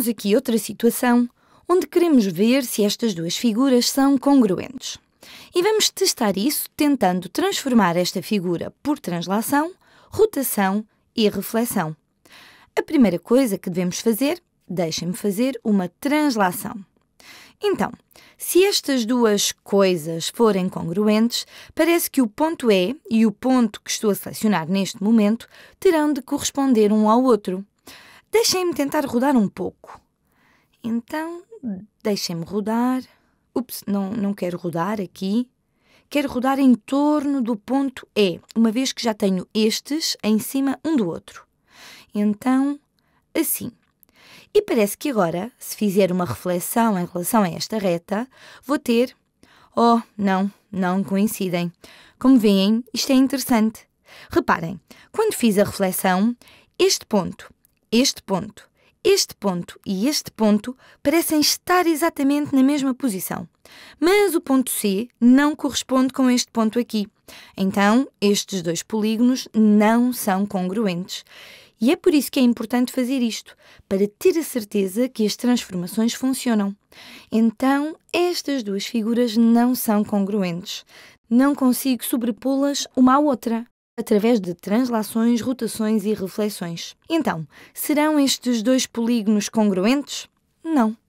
temos aqui outra situação onde queremos ver se estas duas figuras são congruentes. E vamos testar isso tentando transformar esta figura por translação, rotação e reflexão. A primeira coisa que devemos fazer, deixem-me fazer uma translação. Então, se estas duas coisas forem congruentes, parece que o ponto E e o ponto que estou a selecionar neste momento terão de corresponder um ao outro. Deixem-me tentar rodar um pouco. Então, deixem-me rodar. Ups, não, não quero rodar aqui. Quero rodar em torno do ponto E, uma vez que já tenho estes em cima um do outro. Então, assim. E parece que agora, se fizer uma reflexão em relação a esta reta, vou ter. Oh, não, não coincidem. Como veem, isto é interessante. Reparem, quando fiz a reflexão, este ponto este ponto, este ponto e este ponto parecem estar exatamente na mesma posição. Mas o ponto C não corresponde com este ponto aqui. Então, estes dois polígonos não são congruentes. E é por isso que é importante fazer isto, para ter a certeza que as transformações funcionam. Então, estas duas figuras não são congruentes. Não consigo sobrepô-las uma à outra através de translações, rotações e reflexões. Então, serão estes dois polígonos congruentes? Não.